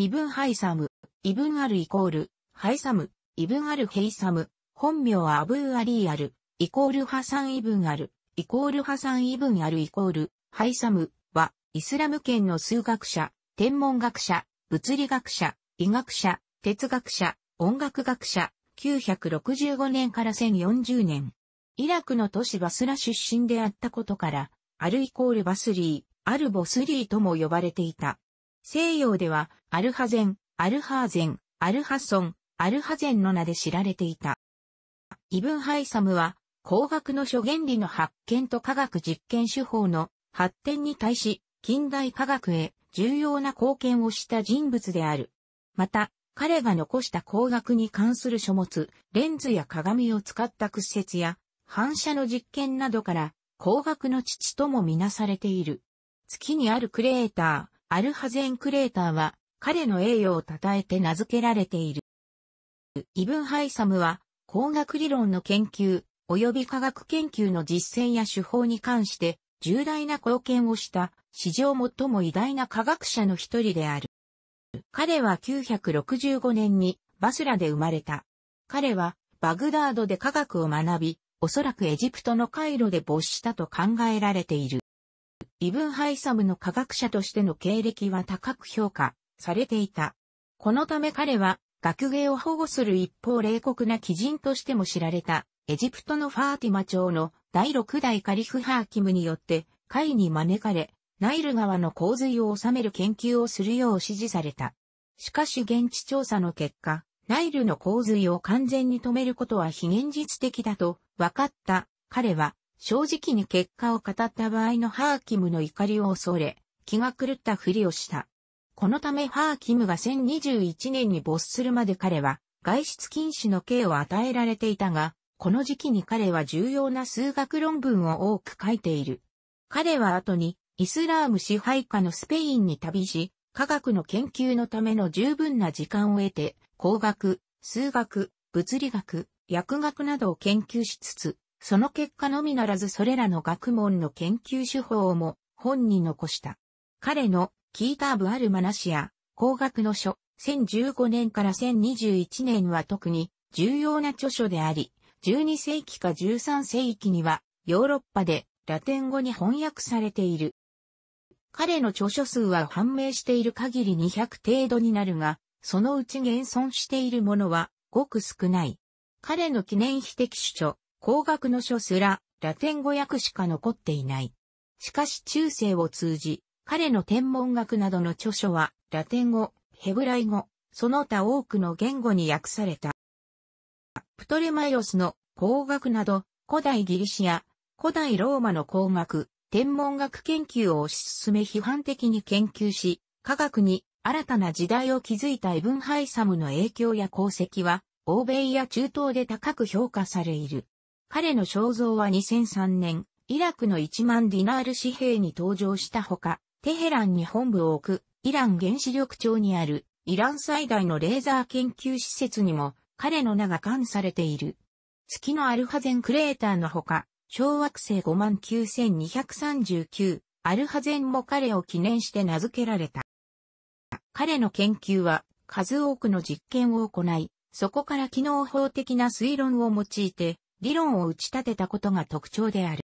イブンハイサム、イブンアルイコール、ハイサム、イブンアルヘイサム、本名はアブーアリーアル、イコールハサンイブンアル、イコールハサンイブンアルイコール、ハイサムは、イスラム圏の数学者、天文学者、物理学者、医学者、哲学者、音楽学者、965年から1040年。イラクの都市バスラ出身であったことから、アルイコールバスリー、アルボスリーとも呼ばれていた。西洋では、アルハゼン、アルハーゼン、アルハソン、アルハゼンの名で知られていた。イブンハイサムは、工学の諸原理の発見と科学実験手法の発展に対し、近代科学へ重要な貢献をした人物である。また、彼が残した工学に関する書物、レンズや鏡を使った屈折や反射の実験などから工学の父ともみなされている。月にあるクレーター、アルハゼンクレーターは彼の栄誉を称えて名付けられている。イブンハイサムは、工学理論の研究、及び科学研究の実践や手法に関して、重大な貢献をした、史上最も偉大な科学者の一人である。彼は965年にバスラで生まれた。彼はバグダードで科学を学び、おそらくエジプトのカイロで没したと考えられている。イブンハイサムの科学者としての経歴は高く評価されていた。このため彼は学芸を保護する一方冷酷な鬼人としても知られた、エジプトのファーティマ朝の第6代カリフ・ハーキムによって、会に招かれ、ナイル川の洪水を治める研究をするよう指示された。しかし現地調査の結果、ナイルの洪水を完全に止めることは非現実的だと分かった彼は正直に結果を語った場合のハーキムの怒りを恐れ気が狂ったふりをした。このためハーキムが1021年に没するまで彼は外出禁止の刑を与えられていたが、この時期に彼は重要な数学論文を多く書いている。彼は後にイスラーム支配下のスペインに旅し、科学の研究のための十分な時間を得て、工学、数学、物理学、薬学などを研究しつつ、その結果のみならずそれらの学問の研究手法も本に残した。彼のキーターブ・アルマナシア、工学の書、1015年から1021年は特に重要な著書であり、12世紀か13世紀にはヨーロッパでラテン語に翻訳されている。彼の著書数は判明している限り200程度になるが、そのうち現存しているものはごく少ない。彼の記念碑的主著、工学の書すらラテン語訳しか残っていない。しかし中世を通じ、彼の天文学などの著書は、ラテン語、ヘブライ語、その他多くの言語に訳された。プトレマイオスの工学など、古代ギリシア、古代ローマの工学、天文学研究を推し進め批判的に研究し、科学に新たな時代を築いたイブンハイサムの影響や功績は、欧米や中東で高く評価されいる。彼の肖像は2003年、イラクの1万ディナール紙幣に登場したほか、テヘランに本部を置く、イラン原子力庁にある、イラン最大のレーザー研究施設にも、彼の名が冠されている。月のアルハゼンクレーターのほか、小惑星59239、アルハゼンも彼を記念して名付けられた。彼の研究は、数多くの実験を行い、そこから機能法的な推論を用いて、理論を打ち立てたことが特徴である。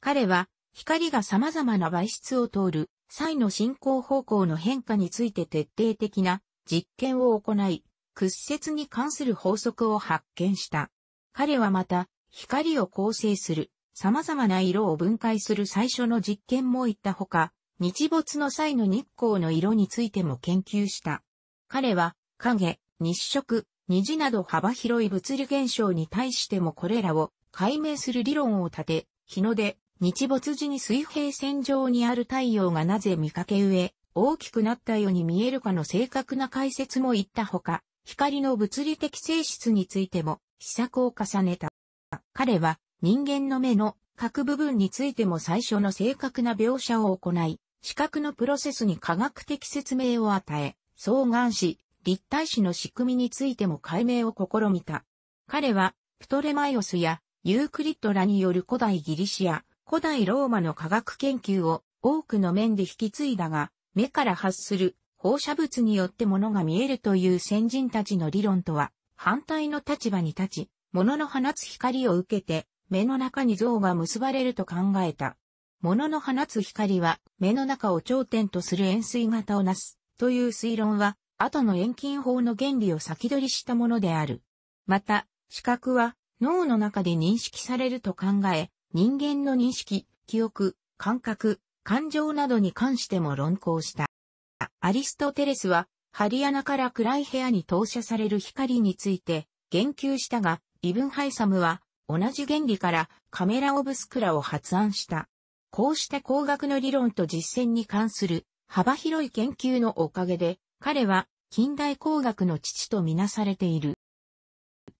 彼は、光が様々な媒質を通る際の進行方向の変化について徹底的な実験を行い、屈折に関する法則を発見した。彼はまた、光を構成する様々な色を分解する最初の実験も言ったほか、日没の際の日光の色についても研究した。彼は、影、日食、虹など幅広い物理現象に対してもこれらを解明する理論を立て、日の出、日没時に水平線上にある太陽がなぜ見かけ上、大きくなったように見えるかの正確な解説も言ったほか、光の物理的性質についても、試作を重ねた。彼は人間の目の各部分についても最初の正確な描写を行い、視覚のプロセスに科学的説明を与え、双眼視、立体視の仕組みについても解明を試みた。彼は、プトレマイオスやユークリッドらによる古代ギリシア、古代ローマの科学研究を多くの面で引き継いだが、目から発する放射物によって物が見えるという先人たちの理論とは反対の立場に立ち、物の放つ光を受けて目の中に像が結ばれると考えた。物の放つ光は目の中を頂点とする円錐型をなすという推論は後の遠近法の原理を先取りしたものである。また、視覚は脳の中で認識されると考え、人間の認識、記憶、感覚、感情などに関しても論考した。アリストテレスは、針穴から暗い部屋に投射される光について言及したが、イブンハイサムは同じ原理からカメラオブスクラを発案した。こうした工学の理論と実践に関する幅広い研究のおかげで、彼は近代工学の父とみなされている。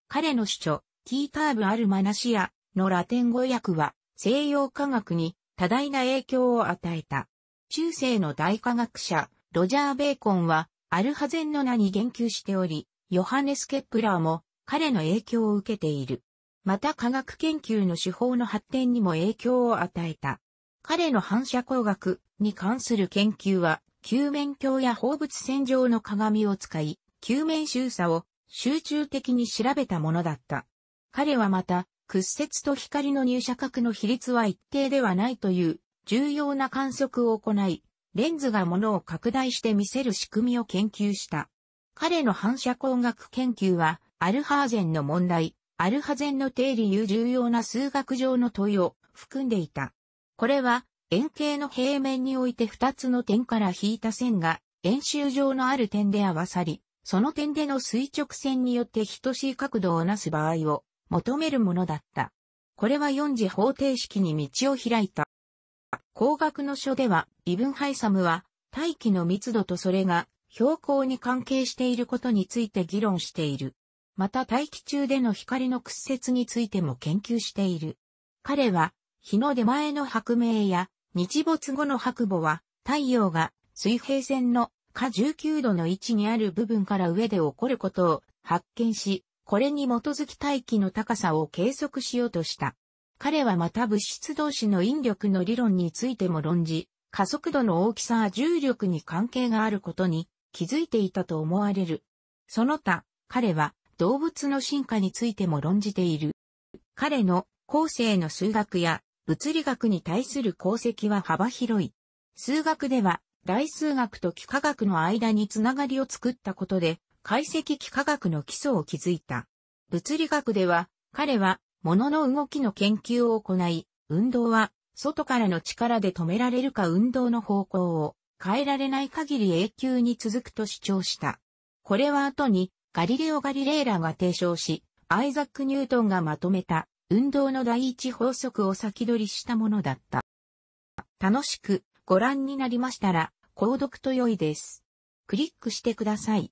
彼の主張、キーターブ・アルマナシア、のラテン語訳は西洋科学に多大な影響を与えた。中世の大科学者、ロジャー・ベーコンは、アルハゼンの名に言及しており、ヨハネス・ケップラーも彼の影響を受けている。また科学研究の手法の発展にも影響を与えた。彼の反射光学に関する研究は、球面鏡や放物線上の鏡を使い、球面周差を集中的に調べたものだった。彼はまた、屈折と光の入射角の比率は一定ではないという重要な観測を行い、レンズが物を拡大して見せる仕組みを研究した。彼の反射光学研究は、アルハーゼンの問題、アルハゼンの定理いう重要な数学上の問いを含んでいた。これは、円形の平面において2つの点から引いた線が、円周上のある点で合わさり、その点での垂直線によって等しい角度をなす場合を求めるものだった。これは四次方程式に道を開いた。工学の書では、イブンハイサムは、大気の密度とそれが、標高に関係していることについて議論している。また大気中での光の屈折についても研究している。彼は、日の出前の白明や、日没後の白母は、太陽が水平線の下19度の位置にある部分から上で起こることを発見し、これに基づき大気の高さを計測しようとした。彼はまた物質同士の引力の理論についても論じ、加速度の大きさは重力に関係があることに気づいていたと思われる。その他、彼は動物の進化についても論じている。彼の後世の数学や物理学に対する功績は幅広い。数学では、大数学と幾何学の間につながりを作ったことで、解析幾何学の基礎を築いた。物理学では、彼は、物の動きの研究を行い、運動は、外からの力で止められるか運動の方向を変えられない限り永久に続くと主張した。これは後にガリレオ・ガリレーラが提唱し、アイザック・ニュートンがまとめた運動の第一法則を先取りしたものだった。楽しくご覧になりましたら、購読と良いです。クリックしてください。